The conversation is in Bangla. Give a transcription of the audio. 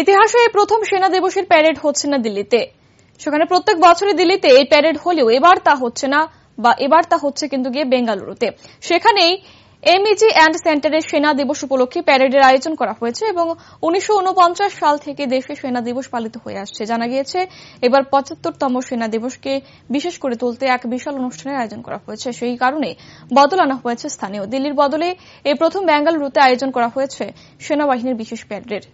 ইতিহাসে এই প্রথম সেনা দিবসের প্যারেড হচ্ছে না দিল্লিতে সেখানে প্রত্যেক বছরে দিল্লিতে এই প্যারেড হলেও এবার তা হচ্ছে না বা এবার তা হচ্ছে কিন্তু গিয়ে বেঙ্গালুরুতে সেখানেই এমইজি অ্যান্ড সেন্টারের সেনা দিবস উপলক্ষে প্যারেডের আয়োজন করা হয়েছে এবং উনিশশো সাল থেকে দেশে সেনা দিবস পালিত হয়ে আসছে জানা গিয়েছে এবার পঁচাত্তরতম সেনা দিবসকে বিশেষ করে তুলতে এক বিশাল অনুষ্ঠানের আয়োজন করা হয়েছে সেই কারণে বদল আনা হয়েছে স্থানীয় দিল্লির বদলে এই প্রথম বেঙ্গালুরুতে আয়োজন করা হয়েছে সেনাবাহিনীর বিশেষ প্যারেডের